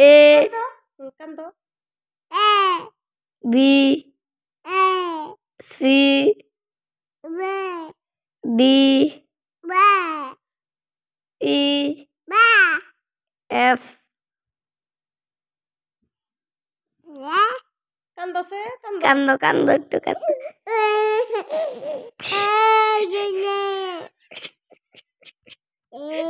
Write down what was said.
E B e, e, C B D B e, B F Ya Kando se kan eh,